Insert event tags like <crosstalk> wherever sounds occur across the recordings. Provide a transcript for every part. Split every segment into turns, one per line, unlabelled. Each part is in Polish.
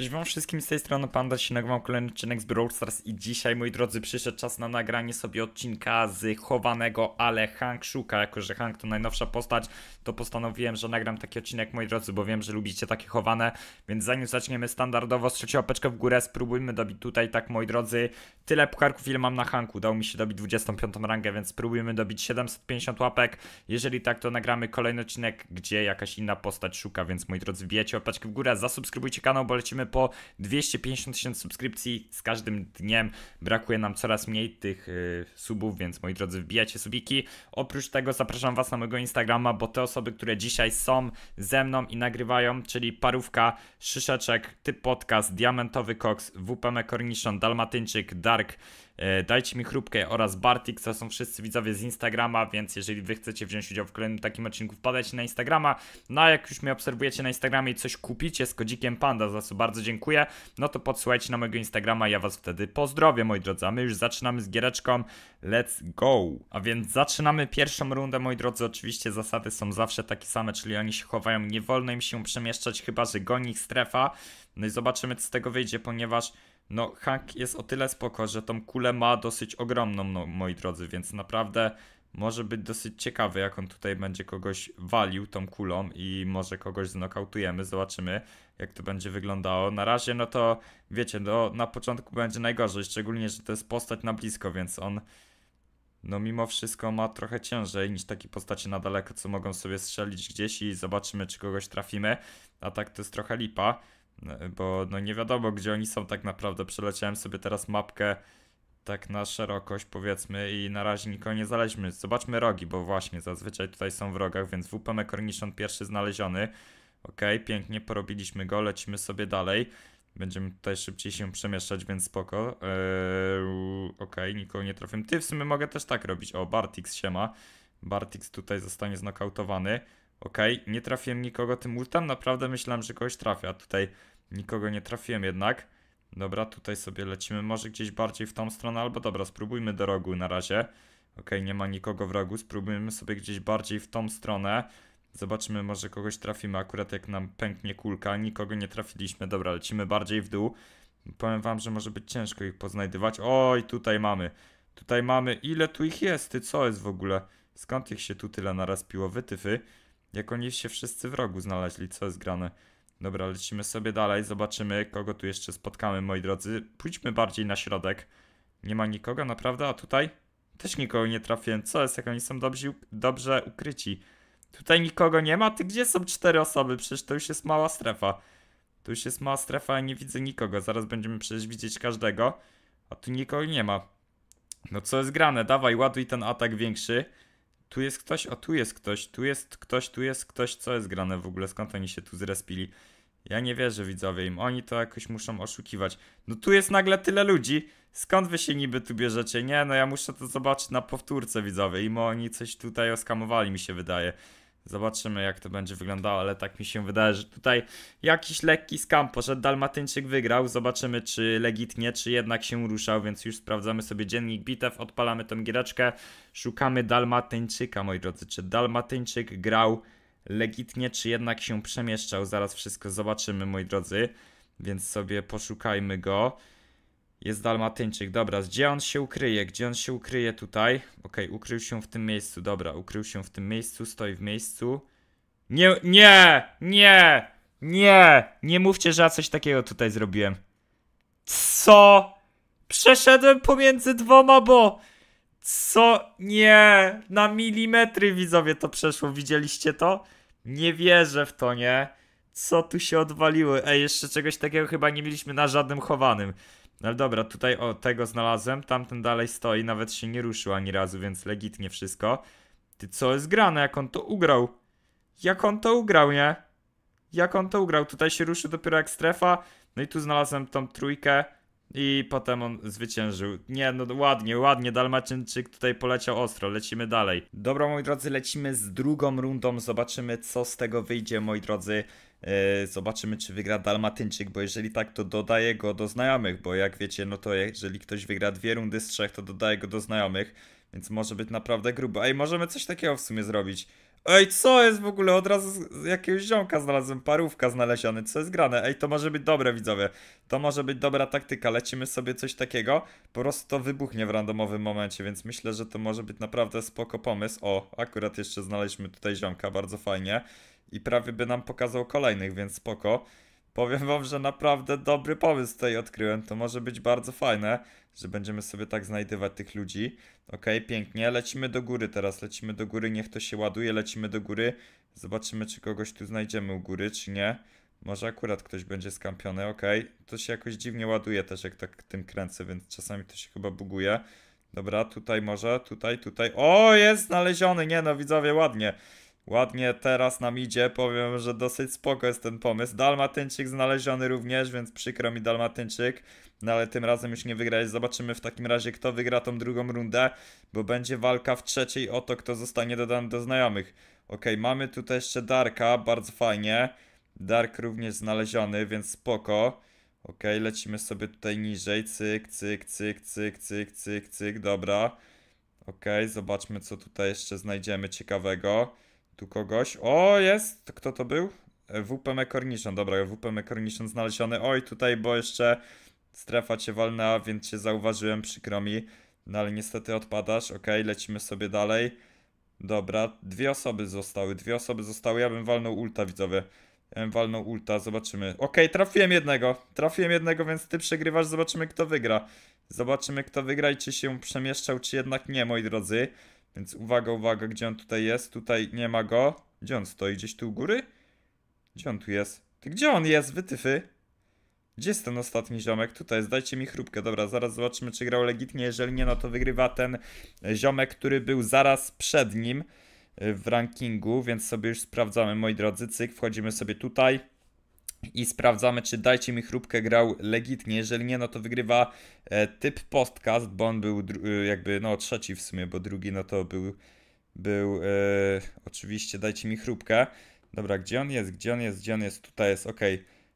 Cześć wam wszystkim, z tej strony Panda, się nagrywam kolejny odcinek z Brawl Stars i dzisiaj, moi drodzy, przyszedł czas na nagranie sobie odcinka z chowanego, ale Hank szuka, jako że Hank to najnowsza postać, to postanowiłem, że nagram taki odcinek, moi drodzy, bo wiem, że lubicie takie chowane, więc zanim zaczniemy standardowo, strzelcie łapeczkę w górę, spróbujmy dobić tutaj, tak, moi drodzy, tyle pucharków, ile mam na Hanku, udało mi się dobić 25 rangę, więc spróbujmy dobić 750 łapek, jeżeli tak, to nagramy kolejny odcinek, gdzie jakaś inna postać szuka, więc, moi drodzy, wiecie, łapeczkę w górę, zasubskrybujcie kanał, bo lecimy po 250 tysięcy subskrypcji. Z każdym dniem brakuje nam coraz mniej tych y, subów, więc moi drodzy, wbijajcie subiki. Oprócz tego zapraszam Was na mojego Instagrama, bo te osoby, które dzisiaj są ze mną i nagrywają, czyli Parówka, Szyszeczek, Typ Podcast, Diamentowy Koks, WPM e Cornichon, Dalmatyńczyk, Dark, E, dajcie mi chrupkę oraz Bartik, to są wszyscy widzowie z Instagrama, więc jeżeli wy chcecie wziąć udział w kolejnym takim odcinku, wpadajcie na Instagrama. No a jak już mnie obserwujecie na Instagramie i coś kupicie z kodzikiem Panda, za co bardzo dziękuję, no to podsłuchajcie na mojego Instagrama, ja was wtedy pozdrowię, moi drodzy. A my już zaczynamy z giereczką. Let's go! A więc zaczynamy pierwszą rundę, moi drodzy. Oczywiście zasady są zawsze takie same, czyli oni się chowają, nie wolno im się przemieszczać, chyba że goni ich strefa. No i zobaczymy, co z tego wyjdzie, ponieważ no, Hank jest o tyle spoko, że tą kulę ma dosyć ogromną, no, moi drodzy, więc naprawdę może być dosyć ciekawy, jak on tutaj będzie kogoś walił tą kulą i może kogoś znokautujemy, zobaczymy jak to będzie wyglądało. Na razie no to wiecie, no, na początku będzie najgorzej, szczególnie, że to jest postać na blisko, więc on no mimo wszystko ma trochę ciężej niż takie postacie na daleko, co mogą sobie strzelić gdzieś i zobaczymy, czy kogoś trafimy, a tak to jest trochę lipa bo no nie wiadomo, gdzie oni są tak naprawdę. Przeleciałem sobie teraz mapkę tak na szerokość powiedzmy i na razie nikogo nie znaleźliśmy. Zobaczmy rogi, bo właśnie zazwyczaj tutaj są w rogach, więc WP Mekorniszon pierwszy znaleziony. Ok, pięknie, porobiliśmy go, lecimy sobie dalej. Będziemy tutaj szybciej się przemieszczać, więc spoko. Eee, ok, nikogo nie trafię. Ty w sumie mogę też tak robić. O, Bartix się ma. Bartix tutaj zostanie znokautowany. Ok, nie trafiłem nikogo tym ultem, naprawdę myślałem, że kogoś trafia. Tutaj Nikogo nie trafiłem jednak. Dobra, tutaj sobie lecimy. Może gdzieś bardziej w tą stronę, albo dobra, spróbujmy do rogu na razie. Ok, nie ma nikogo w rogu. Spróbujmy sobie gdzieś bardziej w tą stronę. Zobaczymy, może kogoś trafimy. Akurat jak nam pęknie kulka, nikogo nie trafiliśmy. Dobra, lecimy bardziej w dół. Powiem wam, że może być ciężko ich poznajdywać. Oj, tutaj mamy. Tutaj mamy. Ile tu ich jest? Ty co jest w ogóle? Skąd ich się tu tyle naraz piło? Wytyfy. Jak oni się wszyscy w rogu znaleźli, co jest grane? Dobra, lecimy sobie dalej, zobaczymy kogo tu jeszcze spotkamy, moi drodzy. Pójdźmy bardziej na środek. Nie ma nikogo, naprawdę? A tutaj? Też nikogo nie trafiłem. Co jest, jak oni są dobrze, dobrze ukryci. Tutaj nikogo nie ma? Ty gdzie są cztery osoby? Przecież to już jest mała strefa. Tu już jest mała strefa, a nie widzę nikogo. Zaraz będziemy przecież widzieć każdego. A tu nikogo nie ma. No co jest grane? Dawaj, ładuj ten atak większy. Tu jest ktoś, o tu jest ktoś, tu jest ktoś, tu jest ktoś, co jest grane w ogóle, skąd oni się tu zrespili? Ja nie wierzę widzowie im, oni to jakoś muszą oszukiwać. No tu jest nagle tyle ludzi, skąd wy się niby tu bierzecie? Nie, no ja muszę to zobaczyć na powtórce widzowie, im oni coś tutaj oskamowali mi się wydaje. Zobaczymy, jak to będzie wyglądało, ale tak mi się wydaje, że tutaj jakiś lekki skam poszedł. Dalmatyńczyk wygrał. Zobaczymy, czy legitnie, czy jednak się ruszał, więc już sprawdzamy sobie dziennik bitew, odpalamy tą giereczkę. Szukamy Dalmatyńczyka, moi drodzy. Czy Dalmatyńczyk grał legitnie, czy jednak się przemieszczał? Zaraz wszystko zobaczymy, moi drodzy, więc sobie poszukajmy go. Jest Dalmatyńczyk, dobra, gdzie on się ukryje? Gdzie on się ukryje tutaj? Ok, ukrył się w tym miejscu, dobra, ukrył się w tym miejscu, stoi w miejscu. Nie, nie, nie, nie, nie mówcie, że ja coś takiego tutaj zrobiłem. Co? Przeszedłem pomiędzy dwoma, bo... Co? Nie, na milimetry widzowie to przeszło, widzieliście to? Nie wierzę w to, nie? Co tu się odwaliły? Ej, jeszcze czegoś takiego chyba nie mieliśmy na żadnym chowanym. No ale dobra, tutaj o tego znalazłem, tamten dalej stoi, nawet się nie ruszył ani razu, więc legitnie wszystko. Ty, co jest grane, jak on to ugrał? Jak on to ugrał, nie? Jak on to ugrał? Tutaj się ruszył dopiero jak strefa, no i tu znalazłem tą trójkę i potem on zwyciężył. Nie, no ładnie, ładnie, Dalmaczyńczyk tutaj poleciał ostro, lecimy dalej. Dobra, moi drodzy, lecimy z drugą rundą, zobaczymy co z tego wyjdzie, moi drodzy. E, zobaczymy, czy wygra Dalmatyńczyk, bo jeżeli tak, to dodaję go do znajomych, bo jak wiecie, no to jeżeli ktoś wygra dwie rundy z trzech, to dodaję go do znajomych, więc może być naprawdę grubo. Ej, możemy coś takiego w sumie zrobić. Ej, co jest w ogóle? Od razu z jakiegoś ziomka znalazłem, parówka znaleziony, co jest grane? Ej, to może być dobre, widzowie. To może być dobra taktyka, lecimy sobie coś takiego. Po prostu to wybuchnie w randomowym momencie, więc myślę, że to może być naprawdę spoko pomysł. O, akurat jeszcze znaleźliśmy tutaj ziomka, bardzo fajnie i prawie by nam pokazał kolejnych, więc spoko. Powiem wam, że naprawdę dobry pomysł tutaj odkryłem. To może być bardzo fajne, że będziemy sobie tak znajdywać tych ludzi. Ok, pięknie. Lecimy do góry teraz. Lecimy do góry, niech to się ładuje. Lecimy do góry. Zobaczymy, czy kogoś tu znajdziemy u góry, czy nie. Może akurat ktoś będzie skampiony, ok. To się jakoś dziwnie ładuje też, jak tak tym kręcę, więc czasami to się chyba buguje. Dobra, tutaj może, tutaj, tutaj. O, jest znaleziony! Nie no, widzowie, ładnie. Ładnie teraz nam idzie, powiem, że dosyć spoko jest ten pomysł. Dalmatyńczyk znaleziony również, więc przykro mi Dalmatyńczyk. No ale tym razem już nie wygrałeś. Zobaczymy w takim razie, kto wygra tą drugą rundę, bo będzie walka w trzeciej o to, kto zostanie dodany do znajomych. Ok, mamy tutaj jeszcze Darka, bardzo fajnie. Dark również znaleziony, więc spoko. Ok, lecimy sobie tutaj niżej. Cyk, cyk, cyk, cyk, cyk, cyk, cyk, dobra. Ok, zobaczmy co tutaj jeszcze znajdziemy ciekawego tu kogoś. O, jest! Kto to był? E, WP Mekorniszon, dobra, WP Mekorniszon znaleziony. Oj, tutaj, bo jeszcze strefa cię walna, więc cię zauważyłem, przykro mi. No ale niestety odpadasz, ok, lecimy sobie dalej. Dobra, dwie osoby zostały, dwie osoby zostały, ja bym walnął ulta, widzowie. Ja bym walnął ulta, zobaczymy. Ok, trafiłem jednego, trafiłem jednego, więc ty przegrywasz, zobaczymy kto wygra. Zobaczymy kto wygra i czy się przemieszczał, czy jednak nie, moi drodzy. Więc uwaga, uwaga, gdzie on tutaj jest? Tutaj nie ma go. Gdzie on stoi? Gdzieś tu u góry? Gdzie on tu jest? Ty gdzie on jest, wytyfy? Gdzie jest ten ostatni ziomek? Tutaj jest, dajcie mi chrupkę. Dobra, zaraz zobaczymy, czy grał legitnie. Jeżeli nie, no to wygrywa ten e, ziomek, który był zaraz przed nim e, w rankingu, więc sobie już sprawdzamy, moi drodzy. Cyk, wchodzimy sobie tutaj i sprawdzamy, czy Dajcie mi chrupkę grał legitnie. Jeżeli nie, no to wygrywa e, typ podcast, bo on był e, jakby no trzeci w sumie, bo drugi no to był, był e, oczywiście Dajcie mi chrupkę. Dobra, gdzie on jest? Gdzie on jest? Gdzie on jest? Tutaj jest, ok.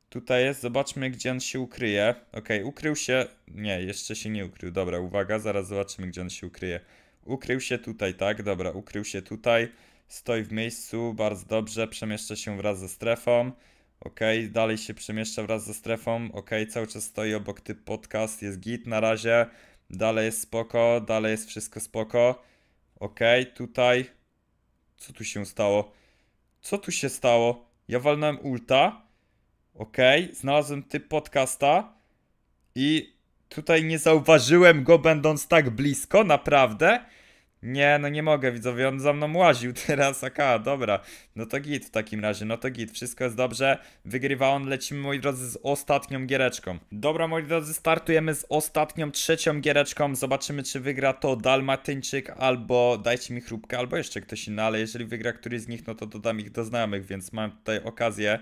Tutaj jest, zobaczmy gdzie on się ukryje. Ok, ukrył się. Nie, jeszcze się nie ukrył. Dobra, uwaga, zaraz zobaczymy gdzie on się ukryje. Ukrył się tutaj, tak? Dobra, ukrył się tutaj. Stoi w miejscu, bardzo dobrze, przemieszcza się wraz ze strefą ok, dalej się przemieszcza wraz ze strefą, ok, cały czas stoi obok typ podcast, jest git na razie, dalej jest spoko, dalej jest wszystko spoko, ok, tutaj, co tu się stało, co tu się stało, ja walnąłem ulta, ok, znalazłem typ podcasta i tutaj nie zauważyłem go będąc tak blisko, naprawdę, nie, no nie mogę, widzowie, on za mną łaził <laughs> teraz, aka, dobra. No to git w takim razie, no to git, wszystko jest dobrze. Wygrywa on, lecimy, moi drodzy, z ostatnią giereczką. Dobra, moi drodzy, startujemy z ostatnią, trzecią giereczką. Zobaczymy, czy wygra to Dalmatyńczyk albo dajcie mi chrupkę, albo jeszcze ktoś inny, ale jeżeli wygra któryś z nich, no to dodam ich do znajomych, więc mam tutaj okazję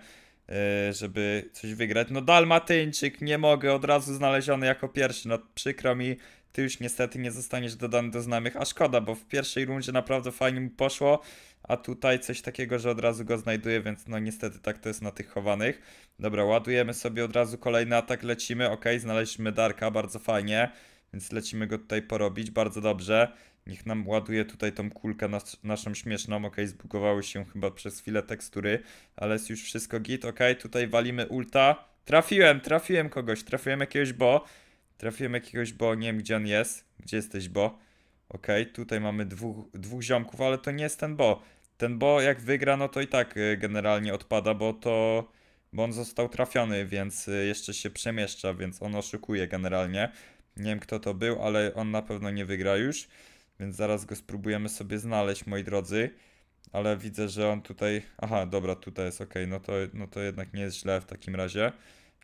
e, żeby coś wygrać. No Dalmatyńczyk nie mogę, od razu znaleziony jako pierwszy, no przykro mi, ty już niestety nie zostaniesz dodany do znajomych, a szkoda, bo w pierwszej rundzie naprawdę fajnie mu poszło, a tutaj coś takiego, że od razu go znajduje, więc no niestety tak to jest na tych chowanych. Dobra, ładujemy sobie od razu kolejny atak, lecimy, ok, znaleźliśmy Darka, bardzo fajnie, więc lecimy go tutaj porobić, bardzo dobrze. Niech nam ładuje tutaj tą kulkę nas, naszą śmieszną. Ok, zbugowały się chyba przez chwilę tekstury, ale jest już wszystko git. Ok, tutaj walimy ulta. Trafiłem, trafiłem kogoś, trafiłem jakiegoś bo. Trafiłem jakiegoś Bo, nie wiem gdzie on jest. Gdzie jesteś Bo? Ok, tutaj mamy dwóch, dwóch ziomków, ale to nie jest ten Bo. Ten Bo jak wygra, no to i tak y, generalnie odpada, bo to... Bo on został trafiony, więc y, jeszcze się przemieszcza, więc on oszukuje generalnie. Nie wiem kto to był, ale on na pewno nie wygra już. Więc zaraz go spróbujemy sobie znaleźć, moi drodzy. Ale widzę, że on tutaj... Aha, dobra, tutaj jest ok. No to, no to jednak nie jest źle w takim razie.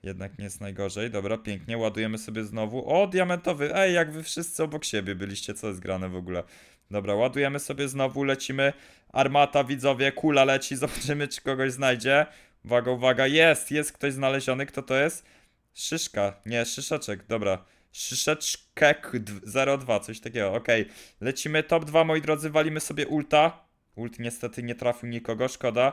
Jednak nie jest najgorzej. Dobra, pięknie, ładujemy sobie znowu. O, diamentowy! Ej, jak wy wszyscy obok siebie byliście, co jest grane w ogóle? Dobra, ładujemy sobie znowu, lecimy. Armata, widzowie, kula leci, <laughs> zobaczymy czy kogoś znajdzie. Uwaga, uwaga, jest, jest ktoś znaleziony, kto to jest? Szyszka, nie, szyszeczek, dobra. Szyszeczkek 02, coś takiego, okej. Okay. Lecimy top 2, moi drodzy, walimy sobie ulta. Ult niestety nie trafił nikogo, szkoda.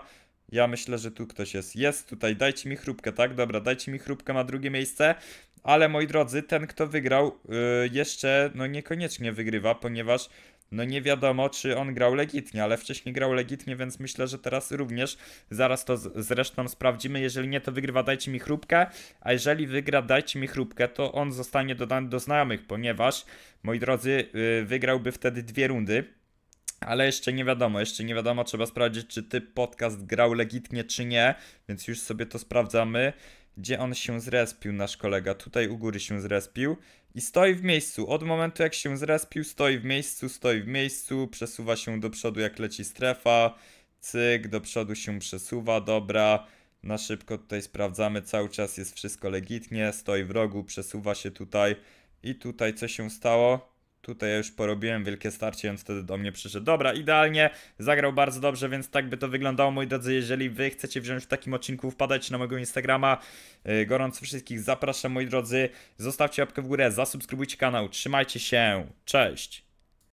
Ja myślę, że tu ktoś jest. Jest tutaj, dajcie mi chrupkę, tak? Dobra, dajcie mi chrupkę ma drugie miejsce. Ale moi drodzy, ten kto wygrał yy, jeszcze no niekoniecznie wygrywa, ponieważ no nie wiadomo, czy on grał legitnie, ale wcześniej grał legitnie, więc myślę, że teraz również zaraz to zresztą sprawdzimy. Jeżeli nie, to wygrywa dajcie mi chrupkę, a jeżeli wygra dajcie mi chrupkę, to on zostanie dodany do znajomych, ponieważ, moi drodzy, y, wygrałby wtedy dwie rundy. Ale jeszcze nie wiadomo, jeszcze nie wiadomo, trzeba sprawdzić, czy ty podcast grał legitnie, czy nie, więc już sobie to sprawdzamy. Gdzie on się zrespił, nasz kolega? Tutaj u góry się zrespił i stoi w miejscu. Od momentu jak się zrespił, stoi w miejscu, stoi w miejscu, przesuwa się do przodu jak leci strefa. Cyk, do przodu się przesuwa, dobra. Na szybko tutaj sprawdzamy, cały czas jest wszystko legitnie, stoi w rogu, przesuwa się tutaj. I tutaj co się stało? Tutaj już porobiłem wielkie starcie, on wtedy do mnie przyszedł. Dobra, idealnie, zagrał bardzo dobrze, więc tak by to wyglądało, moi drodzy. Jeżeli wy chcecie wziąć w takim odcinku, wpadać na mojego Instagrama. E, gorąco wszystkich zapraszam, moi drodzy. Zostawcie łapkę w górę, zasubskrybujcie kanał, trzymajcie się, cześć!